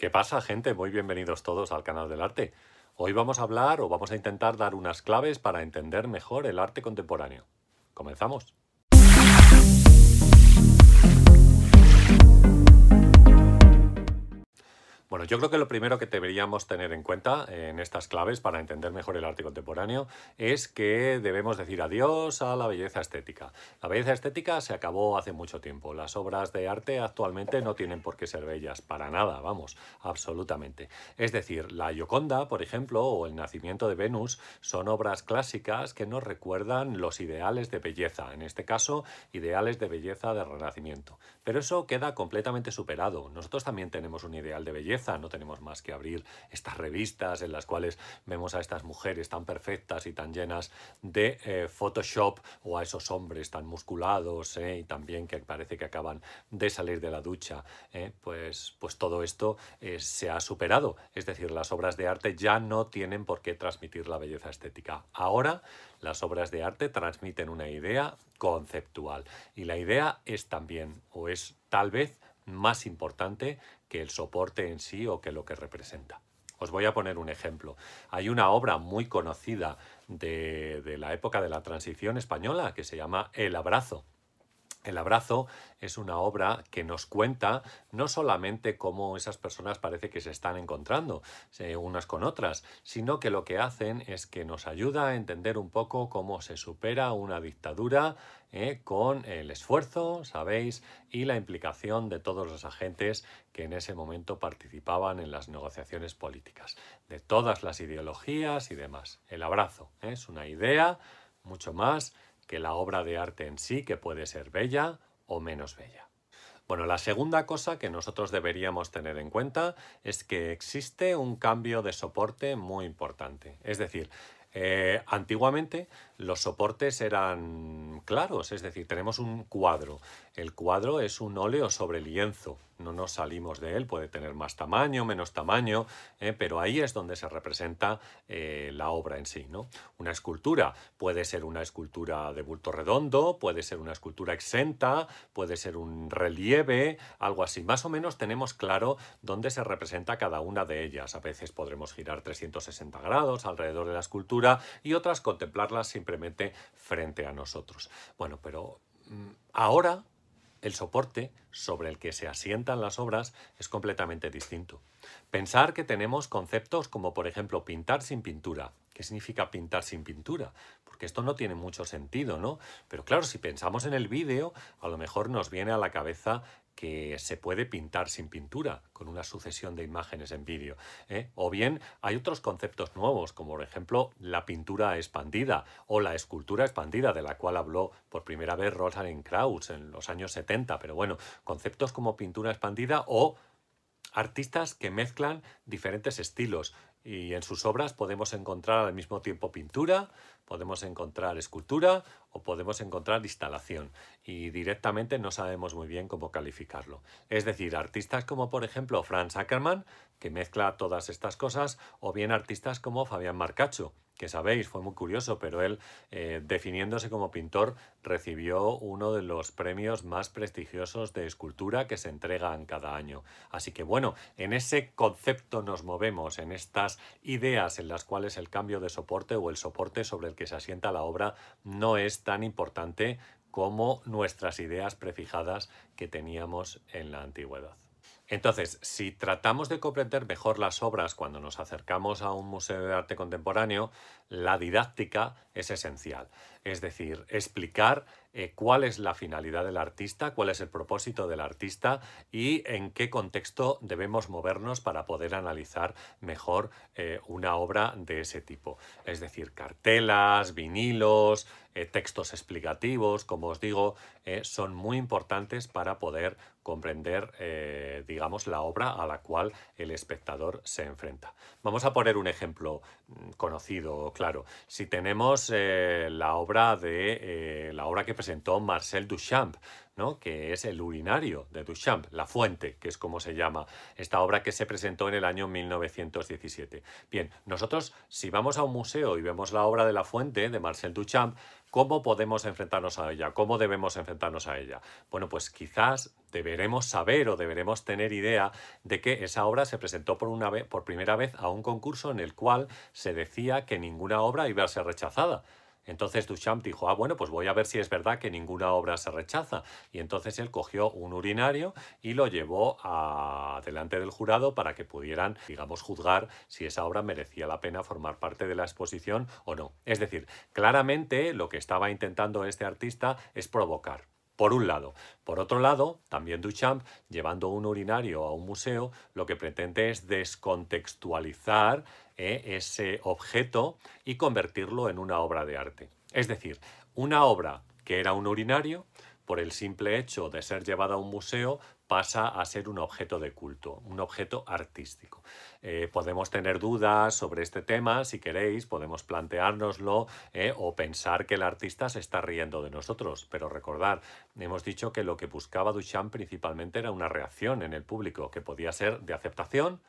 ¿Qué pasa, gente? Muy bienvenidos todos al canal del arte. Hoy vamos a hablar o vamos a intentar dar unas claves para entender mejor el arte contemporáneo. Comenzamos. Bueno, yo creo que lo primero que deberíamos tener en cuenta eh, en estas claves para entender mejor el arte contemporáneo es que debemos decir adiós a la belleza estética. La belleza estética se acabó hace mucho tiempo. Las obras de arte actualmente no tienen por qué ser bellas, para nada, vamos, absolutamente. Es decir, la Gioconda, por ejemplo, o el nacimiento de Venus son obras clásicas que nos recuerdan los ideales de belleza, en este caso, ideales de belleza del Renacimiento. Pero eso queda completamente superado. Nosotros también tenemos un ideal de belleza, no tenemos más que abrir estas revistas en las cuales vemos a estas mujeres tan perfectas y tan llenas de eh, Photoshop o a esos hombres tan musculados eh, y también que parece que acaban de salir de la ducha. Eh, pues, pues todo esto se ha superado. Es decir, las obras de arte ya no tienen por qué transmitir la belleza estética. Ahora las obras de arte transmiten una idea conceptual y la idea es también o es tal vez más importante que el soporte en sí o que lo que representa. Os voy a poner un ejemplo. Hay una obra muy conocida de, de la época de la transición española que se llama El Abrazo. El abrazo es una obra que nos cuenta no solamente cómo esas personas parece que se están encontrando eh, unas con otras, sino que lo que hacen es que nos ayuda a entender un poco cómo se supera una dictadura eh, con el esfuerzo, sabéis, y la implicación de todos los agentes que en ese momento participaban en las negociaciones políticas, de todas las ideologías y demás. El abrazo ¿eh? es una idea mucho más que la obra de arte en sí, que puede ser bella o menos bella. Bueno, la segunda cosa que nosotros deberíamos tener en cuenta es que existe un cambio de soporte muy importante. Es decir, eh, antiguamente los soportes eran claros, es decir, tenemos un cuadro el cuadro es un óleo sobre lienzo, no nos salimos de él, puede tener más tamaño, menos tamaño, eh, pero ahí es donde se representa eh, la obra en sí. ¿no? Una escultura puede ser una escultura de bulto redondo, puede ser una escultura exenta, puede ser un relieve, algo así. Más o menos tenemos claro dónde se representa cada una de ellas. A veces podremos girar 360 grados alrededor de la escultura y otras contemplarlas simplemente frente a nosotros. Bueno, pero mm, ahora el soporte sobre el que se asientan las obras es completamente distinto. Pensar que tenemos conceptos como por ejemplo pintar sin pintura. ¿Qué significa pintar sin pintura? Porque esto no tiene mucho sentido, ¿no? Pero claro, si pensamos en el vídeo, a lo mejor nos viene a la cabeza que se puede pintar sin pintura, con una sucesión de imágenes en vídeo. ¿eh? O bien hay otros conceptos nuevos, como por ejemplo la pintura expandida o la escultura expandida, de la cual habló por primera vez Rosalind Krauss en los años 70. Pero bueno, conceptos como pintura expandida o artistas que mezclan diferentes estilos y en sus obras podemos encontrar al mismo tiempo pintura, podemos encontrar escultura o podemos encontrar instalación y directamente no sabemos muy bien cómo calificarlo. Es decir, artistas como por ejemplo Franz Ackermann, que mezcla todas estas cosas, o bien artistas como Fabián Marcacho, que sabéis, fue muy curioso, pero él, eh, definiéndose como pintor, recibió uno de los premios más prestigiosos de escultura que se entregan cada año. Así que bueno, en ese concepto nos movemos, en estas ideas en las cuales el cambio de soporte o el soporte sobre el que se asienta la obra no es tan importante como nuestras ideas prefijadas que teníamos en la antigüedad. Entonces, si tratamos de comprender mejor las obras cuando nos acercamos a un museo de arte contemporáneo, la didáctica es esencial. Es decir, explicar eh, cuál es la finalidad del artista, cuál es el propósito del artista y en qué contexto debemos movernos para poder analizar mejor eh, una obra de ese tipo. Es decir, cartelas, vinilos, eh, textos explicativos, como os digo, son muy importantes para poder comprender, digamos, la obra a la cual el espectador se enfrenta. Vamos a poner un ejemplo mm, conocido, claro. Si tenemos la obra de la obra que presentó Marcel Duchamp, ¿no? que es el urinario de Duchamp, La Fuente, que es como se llama, esta obra que se presentó en el año 1917. Bien, nosotros si vamos a un museo y vemos la obra de La Fuente de Marcel Duchamp, ¿cómo podemos enfrentarnos a ella? ¿Cómo debemos enfrentarnos a ella? Bueno, pues quizás deberemos saber o deberemos tener idea de que esa obra se presentó por, una por primera vez a un concurso en el cual se decía que ninguna obra iba a ser rechazada. Entonces Duchamp dijo, ah, bueno, pues voy a ver si es verdad que ninguna obra se rechaza. Y entonces él cogió un urinario y lo llevó a, delante del jurado para que pudieran, digamos, juzgar si esa obra merecía la pena formar parte de la exposición o no. Es decir, claramente lo que estaba intentando este artista es provocar. Por un lado. Por otro lado, también Duchamp, llevando un urinario a un museo, lo que pretende es descontextualizar eh, ese objeto y convertirlo en una obra de arte. Es decir, una obra que era un urinario, por el simple hecho de ser llevada a un museo, pasa a ser un objeto de culto, un objeto artístico. Eh, podemos tener dudas sobre este tema, si queréis, podemos planteárnoslo eh, o pensar que el artista se está riendo de nosotros, pero recordar, hemos dicho que lo que buscaba Duchamp principalmente era una reacción en el público, que podía ser de aceptación,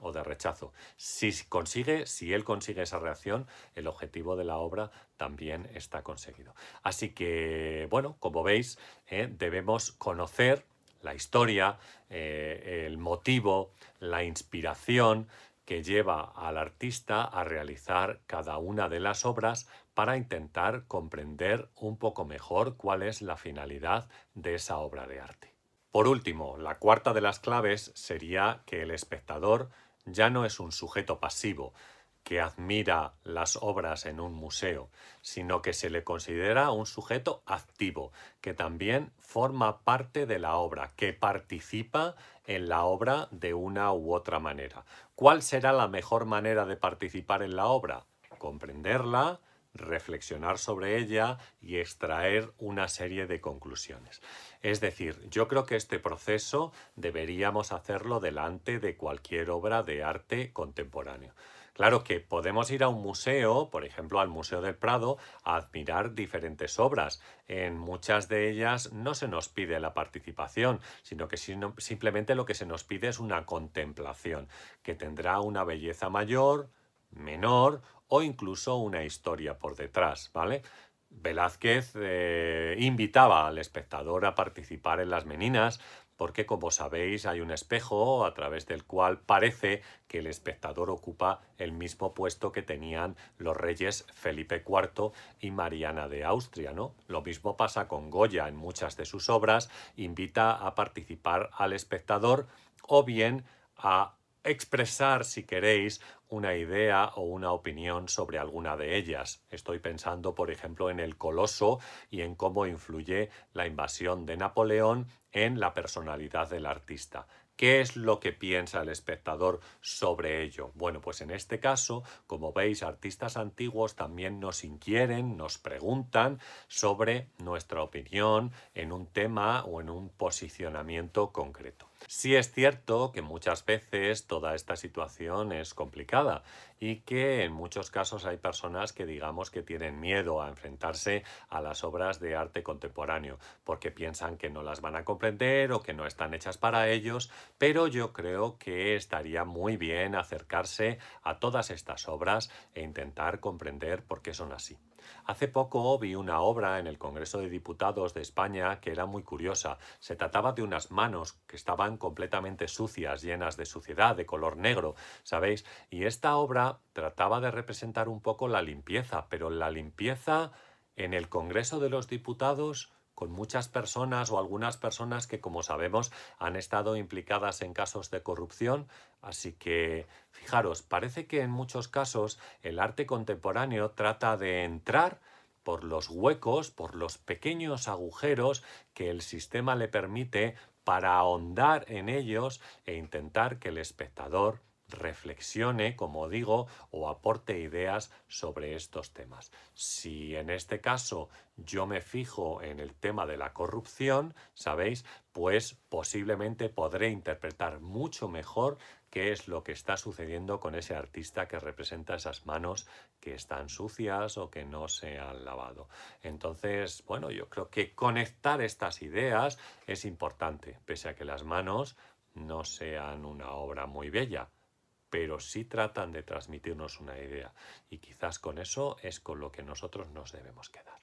o de rechazo. Si consigue, si él consigue esa reacción, el objetivo de la obra también está conseguido. Así que, bueno, como veis, eh, debemos conocer la historia, eh, el motivo, la inspiración que lleva al artista a realizar cada una de las obras para intentar comprender un poco mejor cuál es la finalidad de esa obra de arte. Por último, la cuarta de las claves sería que el espectador ya no es un sujeto pasivo, que admira las obras en un museo, sino que se le considera un sujeto activo, que también forma parte de la obra, que participa en la obra de una u otra manera. ¿Cuál será la mejor manera de participar en la obra? Comprenderla, reflexionar sobre ella y extraer una serie de conclusiones. Es decir, yo creo que este proceso deberíamos hacerlo delante de cualquier obra de arte contemporáneo. Claro que podemos ir a un museo, por ejemplo al Museo del Prado, a admirar diferentes obras. En muchas de ellas no se nos pide la participación, sino que simplemente lo que se nos pide es una contemplación, que tendrá una belleza mayor, menor o incluso una historia por detrás, ¿vale? Velázquez eh, invitaba al espectador a participar en las meninas, porque como sabéis hay un espejo a través del cual parece que el espectador ocupa el mismo puesto que tenían los reyes Felipe IV y Mariana de Austria, ¿no? Lo mismo pasa con Goya en muchas de sus obras, invita a participar al espectador o bien a expresar, si queréis, una idea o una opinión sobre alguna de ellas. Estoy pensando, por ejemplo, en el Coloso y en cómo influye la invasión de Napoleón en la personalidad del artista. ¿Qué es lo que piensa el espectador sobre ello? Bueno, pues en este caso, como veis, artistas antiguos también nos inquieren, nos preguntan sobre nuestra opinión en un tema o en un posicionamiento concreto. Sí es cierto que muchas veces toda esta situación es complicada y que en muchos casos hay personas que digamos que tienen miedo a enfrentarse a las obras de arte contemporáneo porque piensan que no las van a comprender o que no están hechas para ellos, pero yo creo que estaría muy bien acercarse a todas estas obras e intentar comprender por qué son así. Hace poco vi una obra en el Congreso de Diputados de España que era muy curiosa. Se trataba de unas manos que estaban completamente sucias, llenas de suciedad, de color negro, ¿sabéis? Y esta obra trataba de representar un poco la limpieza, pero la limpieza en el Congreso de los Diputados con muchas personas o algunas personas que, como sabemos, han estado implicadas en casos de corrupción. Así que, fijaros, parece que en muchos casos el arte contemporáneo trata de entrar por los huecos, por los pequeños agujeros que el sistema le permite para ahondar en ellos e intentar que el espectador reflexione, como digo, o aporte ideas sobre estos temas. Si en este caso yo me fijo en el tema de la corrupción, ¿sabéis? Pues posiblemente podré interpretar mucho mejor qué es lo que está sucediendo con ese artista que representa esas manos que están sucias o que no se han lavado. Entonces, bueno, yo creo que conectar estas ideas es importante, pese a que las manos no sean una obra muy bella pero sí tratan de transmitirnos una idea y quizás con eso es con lo que nosotros nos debemos quedar.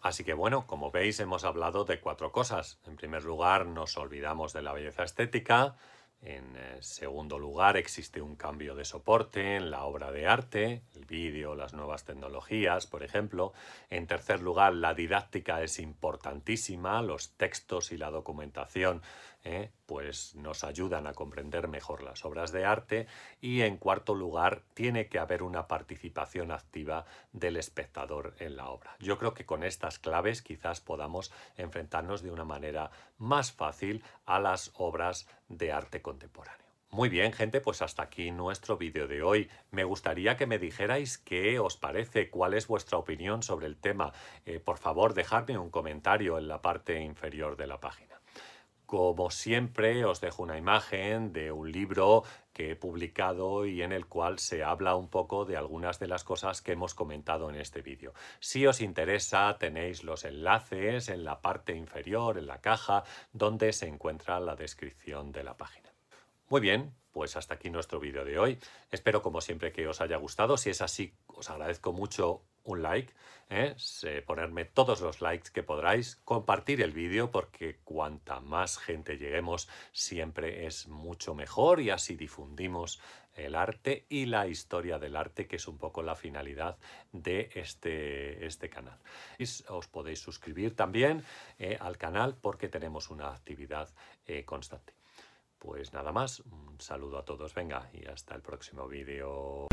Así que bueno, como veis hemos hablado de cuatro cosas. En primer lugar, nos olvidamos de la belleza estética, en eh, segundo lugar, existe un cambio de soporte en la obra de arte, el vídeo, las nuevas tecnologías, por ejemplo. En tercer lugar, la didáctica es importantísima, los textos y la documentación eh, pues nos ayudan a comprender mejor las obras de arte. Y en cuarto lugar, tiene que haber una participación activa del espectador en la obra. Yo creo que con estas claves quizás podamos enfrentarnos de una manera más fácil a las obras de arte contemporáneo. Muy bien, gente, pues hasta aquí nuestro vídeo de hoy. Me gustaría que me dijerais qué os parece, cuál es vuestra opinión sobre el tema. Eh, por favor, dejadme un comentario en la parte inferior de la página. Como siempre, os dejo una imagen de un libro que he publicado y en el cual se habla un poco de algunas de las cosas que hemos comentado en este vídeo. Si os interesa, tenéis los enlaces en la parte inferior, en la caja, donde se encuentra la descripción de la página. Muy bien, pues hasta aquí nuestro vídeo de hoy. Espero como siempre que os haya gustado. Si es así, os agradezco mucho un like, ¿eh? ponerme todos los likes que podráis, compartir el vídeo porque cuanta más gente lleguemos siempre es mucho mejor y así difundimos el arte y la historia del arte, que es un poco la finalidad de este, este canal. Os podéis suscribir también eh, al canal porque tenemos una actividad eh, constante. Pues nada más, un saludo a todos, venga, y hasta el próximo vídeo.